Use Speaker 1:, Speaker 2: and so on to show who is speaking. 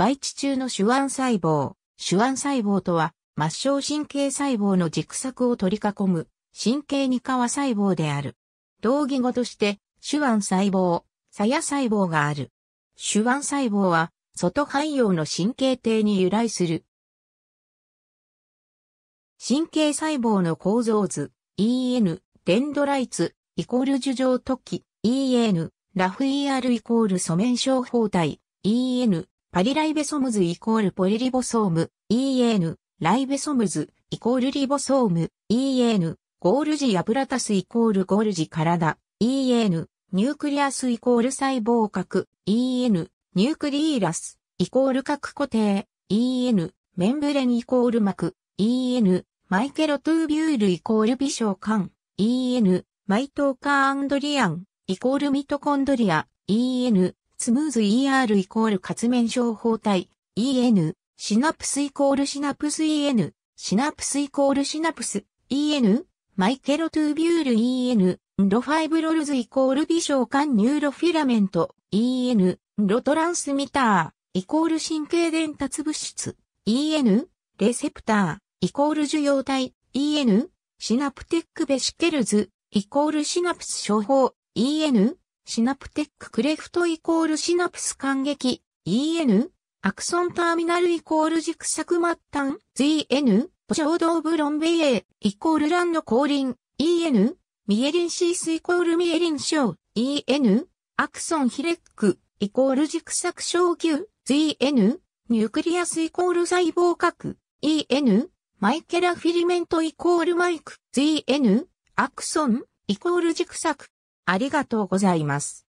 Speaker 1: 培地中の手腕細胞。手腕細胞とは、末梢神経細胞の軸
Speaker 2: 索を取り囲む神経二皮細胞である。同義語として、手腕細胞、鞘細胞がある。手腕細胞は、外肺葉の神経底に由来する。神経細胞の構造図、EN、デンドライツ、イコール樹状突起、EN、ラフ ER イコール素面症胞体、EN、パリライベソムズイコールポリリボソーム EN ライベソムズイコールリボソーム EN ゴールジアブラタスイコールゴールジ体 EN ニュークリアスイコール細胞核 EN ニュークリーラスイコール核固定 EN メンブレンイコール膜 EN マイケロトゥービュールイコール微小管 EN マイトーカーアンドリアンイコールミトコンドリア EN スムーズ ER イコール活面症法体 EN、シナプスイコールシナプス EN、シナプスイコールシナプス EN、マイケロトゥービュール EN、ロファイブロルズイコール微小管ニューロフィラメント EN、ロトランスミターイコール神経伝達物質 EN、レセプターイコール受容体 EN、シナプテックベシケルズイコールシナプス処方 EN、シナプテッククレフトイコールシナプス感激 EN アクソンターミナルイコール軸索末端 ZN 補償道ブロンベイエイコールランの降臨 EN ミエリンシースイコールミエリン症 EN アクソンヒレックイコール軸索小球 ZN ニュークリアスイコール細胞核 EN マイケラフィリメントイコール
Speaker 1: マイク ZN アクソンイコール軸索ありがとうございます。